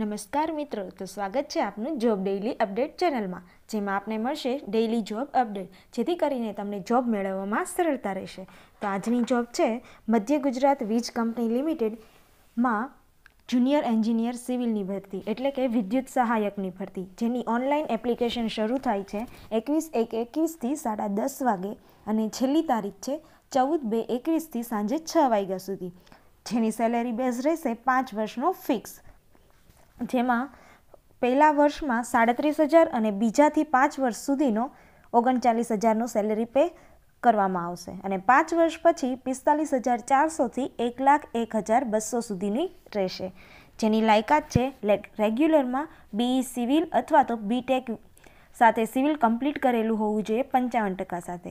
નમસ્કાર મિત્રો તો સ્વાગત છે આપનું જોબ ડેઇલી અપડેટ ચેનલમાં જેમાં આપને મળશે ડેઇલી જોબ અપડેટ જેથી કરીને તમને જોબ મેળવવામાં સરળતા રહેશે તો આજની જોબ છે મધ્ય ગુજરાત વીજ કંપની લિમિટેડમાં જુનિયર એન્જિનિયર સિવિલની ભરતી એટલે કે વિદ્યુત સહાયકની ભરતી જેની ઓનલાઈન એપ્લિકેશન શરૂ થાય છે એકવીસ એક એકવીસથી સાડા દસ વાગે અને છેલ્લી તારીખ છે ચૌદ બે એકવીસથી સાંજે છ વાગ્યા સુધી જેની સેલેરી બેઝ રહેશે પાંચ વર્ષનો ફિક્સ જેમાં પહેલા વર્ષમાં સાડત્રીસ હજાર અને બીજાથી પાંચ વર્ષ સુધીનો ઓગણચાલીસ હજારનું સેલેરી પે કરવામાં આવશે અને પાંચ વર્ષ પછી પિસ્તાલીસ હજાર ચારસોથી એક લાખ એક હજાર બસો સુધીની રહેશે જેની લાયકાત છે રેગ્યુલરમાં બીઈ સિવિલ e અથવા તો બીટેક સાથે સિવિલ કમ્પ્લીટ કરેલું હોવું જોઈએ પંચાવન ટકા સાથે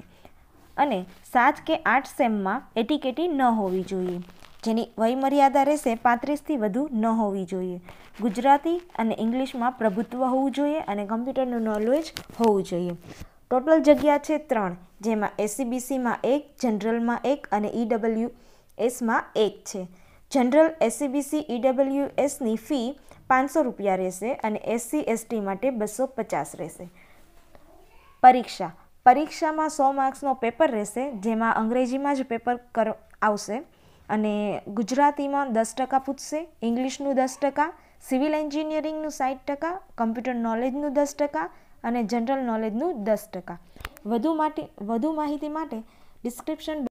અને સાત કે આઠ સેમમાં એટીકેટી ન હોવી જોઈએ જેની વયમર્યાદા રહેશે પાંત્રીસથી વધુ ન હોવી જોઈએ ગુજરાતી અને ઇંગ્લિશમાં પ્રભુત્વ હોવું જોઈએ અને કમ્પ્યુટરનું નોલેજ હોવું જોઈએ ટોટલ જગ્યા છે ત્રણ જેમાં એસીબીસીમાં એક જનરલમાં એક અને ઈડબલ્યુ e એસમાં એક છે જનરલ એસીબીસી ઈડબલ્યુ એસની ફી પાંચસો રૂપિયા રહેશે અને એસસી એસટી માટે બસો પચાસ રહેશે પરીક્ષા પરીક્ષામાં સો માર્ક્સનો પેપર રહેશે જેમાં અંગ્રેજીમાં જ પેપર કર આવશે અને ગુજરાતીમાં દસ ટકા પૂછશે ઇંગ્લિશનું દસ ટકા સિવિલ એન્જિનિયરિંગનું સાઠ ટકા કમ્પ્યુટર નોલેજનું દસ ટકા અને જનરલ નોલેજનું દસ ટકા વધુ માટે વધુ માહિતી માટે ડિસ્ક્રિપ્શન